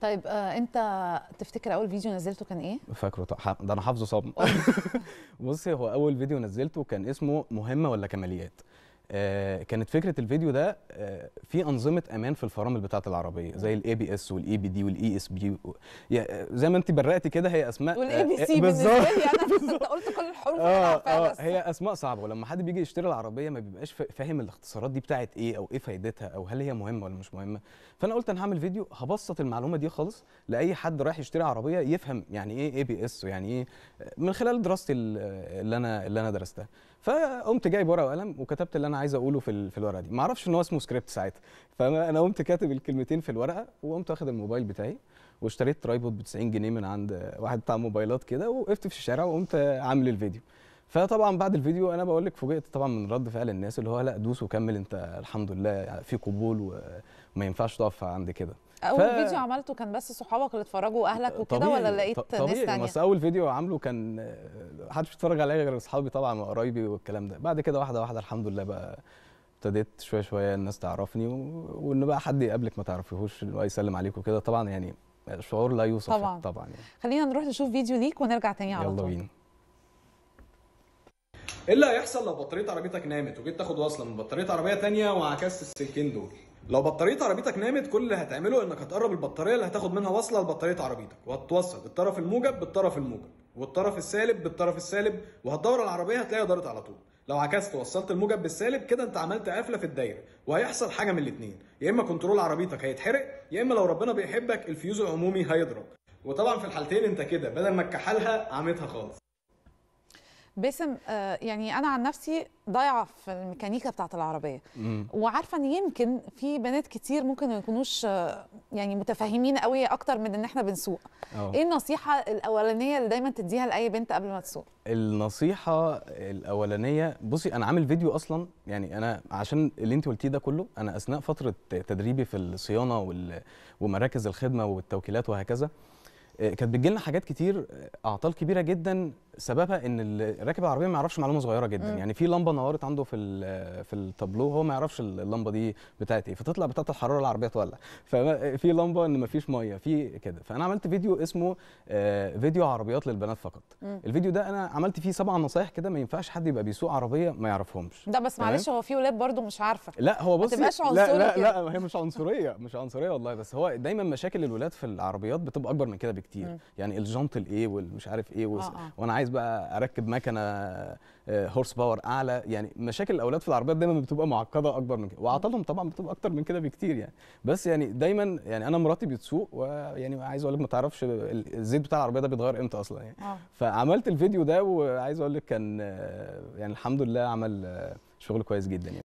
طيب آه انت تفتكر اول فيديو نزلته كان ايه؟ فاكره طبعا ده انا حافظه صم بصي هو اول فيديو نزلته كان اسمه مهمه ولا كماليات آه، كانت فكره الفيديو ده آه، في انظمه امان في الفرامل بتاعه العربيه زي الاي بي اس والاي بي e دي والاي e اس بي زي ما انت برقتي كده هي اسماء والاي بي سي بالظبط انا قلت كل الحروف اه اه هي اسماء صعبه ولما حد بيجي يشتري العربيه ما بيبقاش فاهم الاختصارات دي بتاعت ايه او ايه فايدتها او هل هي مهمه ولا مش مهمه فانا قلت انا هعمل فيديو هبسط المعلومه دي خالص لاي حد رايح يشتري عربيه يفهم يعني ايه اي بي اس ويعني ايه من خلال دراستي اللي انا اللي انا درستها فقمت جايب ورقه وقلم وكتبت اللي انا عايز اقوله في في الورقه دي ما اعرفش ان هو اسمه سكريبت ساعتها فانا قمت كاتب الكلمتين في الورقه وقمت واخد الموبايل بتاعي واشتريت ترايبود ب 90 جنيه من عند واحد بتاع موبايلات كده وقفت في الشارع وقمت عامل الفيديو فطبعا بعد الفيديو انا بقول لك فوجئت طبعا من رد فعل الناس اللي هو لا دوس وكمل انت الحمد لله في قبول وما ينفعش تقف عند كده اول ف... فيديو عملته كان بس صحابك اللي اتفرجوا واهلك وكده ولا لقيت طبيعي ناس طبعا بس اول فيديو عامله كان حدش بيتفرج عليا غير اصحابي طبعا وقرايبي والكلام ده بعد كده واحده واحده الحمد لله بقى ابتديت شويه شويه الناس تعرفني و... وان بقى حد يقابلك ما تعرفيهوش اللي هو يسلم عليك وكده طبعا يعني شعور لا يوصف طبعا طبعا يعني. خلينا نروح نشوف فيديو ليك ونرجع تاني على طول يلا بينا ايه اللي هيحصل لو بطاريه عربيتك نامت وجيت تاخد وصله من بطاريه عربيه ثانيه وعكست السلكين دول لو بطاريه عربيتك نامت كل اللي هتعمله انك هتقرب البطاريه اللي هتاخد منها وصله لبطاريه عربيتك وهتوصل الطرف الموجب بالطرف الموجب والطرف السالب بالطرف السالب وهتدور العربيه هتلاقيها دارت على طول لو عكست وصلت الموجب بالسالب كده انت عملت قفله في الدايره وهيحصل حاجه من الاثنين يا اما كنترول عربيتك هيتحرق يا اما لو ربنا بيحبك الفيوز العمومي هيضرب وطبعا في الحالتين انت كده بدل ما تكحلها عمتها خالص باسم آه، يعني انا عن نفسي ضايعه في الميكانيكا بتاعه العربيه وعارفه ان يمكن في بنات كتير ممكن ما يكونوش آه، يعني متفاهمين قوي اكتر من ان احنا بنسوق أوه. ايه النصيحه الاولانيه اللي دايما تديها لاي بنت قبل ما تسوق النصيحه الاولانيه بصي انا عامل فيديو اصلا يعني انا عشان اللي انت قلتيه ده كله انا اثناء فتره تدريبي في الصيانه ومراكز الخدمه والتوكيلات وهكذا آه، كانت بتجي لنا حاجات كتير اعطال كبيره جدا سببها ان راكب العربيه ما يعرفش معلومه صغيره جدا مم. يعني في لمبه نورت عنده في في التابلو هو ما يعرفش اللمبه دي بتاعت ايه فتطلع بتاعت الحراره العربيه تولع ففي لمبه ان ما فيش ميه في كده فانا عملت فيديو اسمه آه، فيديو عربيات للبنات فقط مم. الفيديو ده انا عملت فيه سبع نصايح كده ما ينفعش حد يبقى بيسوق عربيه ما يعرفهمش ده بس معلش هو في ولاد برضو مش عارفه لا هو بص لا لا, لا, لا هي مش عنصريه مش عنصريه والله بس هو دايما مشاكل الولاد في العربيات بتبقى اكبر من كده بكتير مم. يعني الجنط الايه والمش عارف ايه آه آه. وانا عايز بقى اركب مكنه هورس آه، باور اعلى يعني مشاكل الاولاد في العربيات دايما بتبقى معقده اكبر من كده وعطلهم طبعا بتبقى اكتر من كده بكتير يعني بس يعني دايما يعني انا مراتي بتسوق ويعني عايز اقول لك ما تعرفش الزيت بتاع العربيه ده بيتغير امتى اصلا يعني آه. فعملت الفيديو ده وعايز اقول لك كان آه، يعني الحمد لله عمل شغل كويس جدا يعني